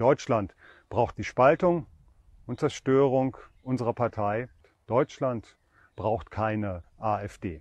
Deutschland braucht die Spaltung und Zerstörung unserer Partei. Deutschland braucht keine AfD.